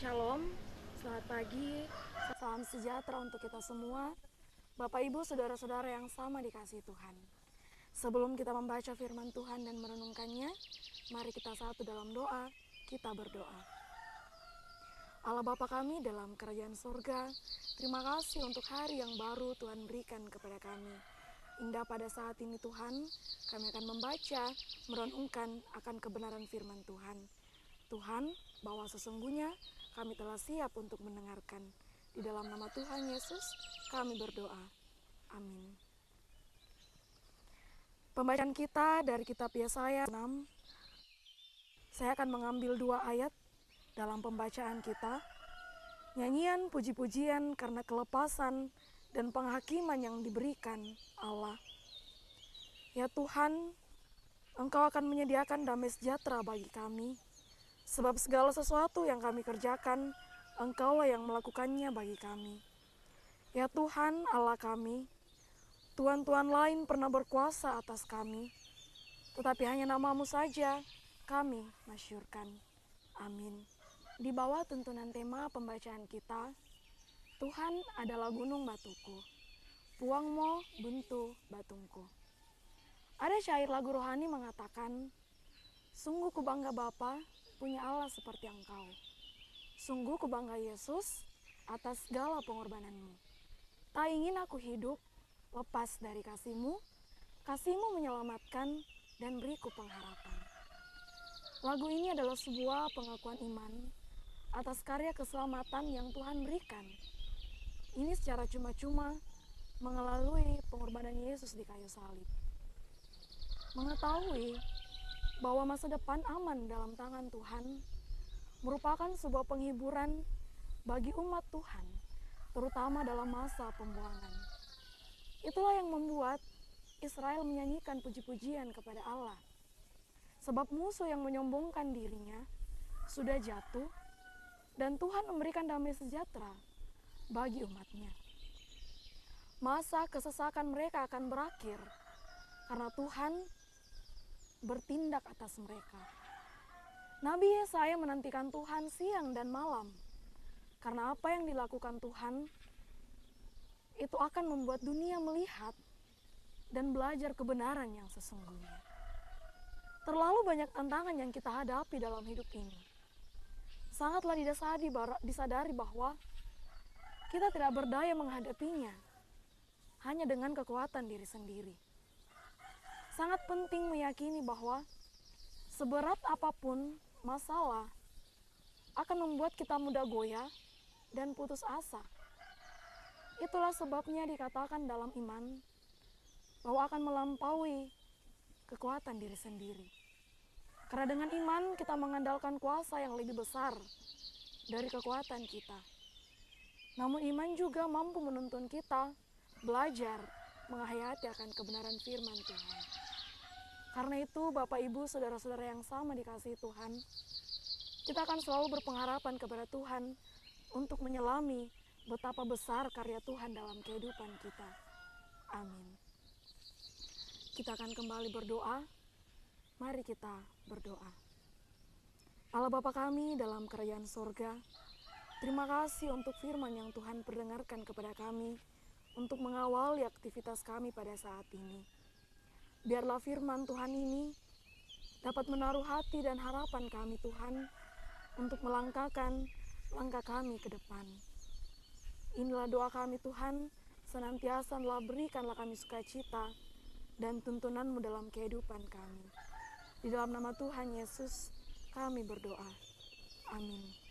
Shalom, selamat pagi, salam sejahtera untuk kita semua, Bapak, Ibu, Saudara-saudara yang sama dikasih Tuhan. Sebelum kita membaca firman Tuhan dan merenungkannya, mari kita satu dalam doa, kita berdoa. Allah Bapa kami dalam kerajaan surga, terima kasih untuk hari yang baru Tuhan berikan kepada kami. Indah pada saat ini Tuhan, kami akan membaca, merenungkan akan kebenaran firman Tuhan. Tuhan, bahwa sesungguhnya kami telah siap untuk mendengarkan. Di dalam nama Tuhan Yesus, kami berdoa. Amin. Pembacaan kita dari kitab Yesaya 6. Saya akan mengambil dua ayat dalam pembacaan kita. Nyanyian puji-pujian karena kelepasan dan penghakiman yang diberikan Allah. Ya Tuhan, Engkau akan menyediakan damai sejahtera bagi kami Sebab segala sesuatu yang kami kerjakan, Engkaulah yang melakukannya bagi kami. Ya Tuhan Allah kami, tuan-tuan lain pernah berkuasa atas kami, tetapi hanya namamu saja kami masyurkan. Amin. Di bawah tuntunan tema pembacaan kita, Tuhan adalah gunung batuku, puangmu buntu batungku. Ada syair lagu rohani mengatakan, Sungguh kubangga Bapa punya Allah seperti engkau. Sungguh kubangga Yesus atas segala pengorbananmu. Tak ingin aku hidup lepas dari kasihmu, kasihmu menyelamatkan dan beriku pengharapan. Lagu ini adalah sebuah pengakuan iman atas karya keselamatan yang Tuhan berikan. Ini secara cuma-cuma mengelalui pengorbanan Yesus di kayu salib. Mengetahui bahwa masa depan aman dalam tangan Tuhan merupakan sebuah penghiburan bagi umat Tuhan, terutama dalam masa pembuangan. Itulah yang membuat Israel menyanyikan puji-pujian kepada Allah. Sebab musuh yang menyombongkan dirinya sudah jatuh dan Tuhan memberikan damai sejahtera bagi umatnya. Masa kesesakan mereka akan berakhir karena Tuhan bertindak atas mereka. Nabi Yesaya menantikan Tuhan siang dan malam, karena apa yang dilakukan Tuhan itu akan membuat dunia melihat dan belajar kebenaran yang sesungguhnya. Terlalu banyak tantangan yang kita hadapi dalam hidup ini. Sangatlah disadari bahwa kita tidak berdaya menghadapinya hanya dengan kekuatan diri sendiri sangat penting meyakini bahwa seberat apapun masalah akan membuat kita mudah goyah dan putus asa. Itulah sebabnya dikatakan dalam iman bahwa akan melampaui kekuatan diri sendiri. Karena dengan iman kita mengandalkan kuasa yang lebih besar dari kekuatan kita. Namun iman juga mampu menuntun kita belajar menghayati akan kebenaran firman Tuhan. Karena itu, Bapak, Ibu, saudara-saudara yang sama dikasihi Tuhan, kita akan selalu berpengharapan kepada Tuhan untuk menyelami betapa besar karya Tuhan dalam kehidupan kita. Amin. Kita akan kembali berdoa. Mari kita berdoa. Allah Bapa kami dalam kerajaan sorga. terima kasih untuk firman yang Tuhan perdengarkan kepada kami untuk mengawal aktivitas kami pada saat ini. Biarlah firman Tuhan ini dapat menaruh hati dan harapan kami Tuhan untuk melangkahkan langkah kami ke depan. Inilah doa kami Tuhan, senantiasa berikanlah kami sukacita dan tuntunanmu dalam kehidupan kami. Di dalam nama Tuhan Yesus, kami berdoa. Amin.